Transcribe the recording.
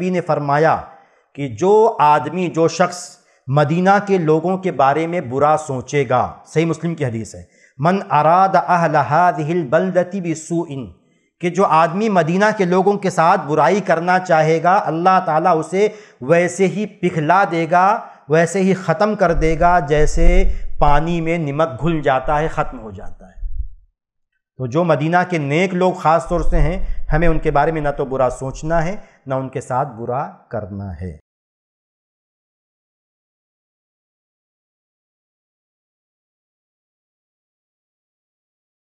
नबी ने फरमाया कि जो आदमी जो शख्स मदीना के लोगों के बारे में बुरा सोचेगा सही मुस्लिम की हदीस है मन अराद अहलहादिल बलदती बिसू इन कि जो आदमी मदीना के लोगों के साथ बुराई करना चाहेगा अल्लाह ताला उसे वैसे ही पिघला देगा वैसे ही ख़त्म कर देगा जैसे पानी में नमक घुल जाता है ख़त्म हो जाता है तो जो मदीना के नेक लोग ख़ास तौर से हैं हमें उनके बारे में ना तो बुरा सोचना है ना उनके साथ बुरा करना है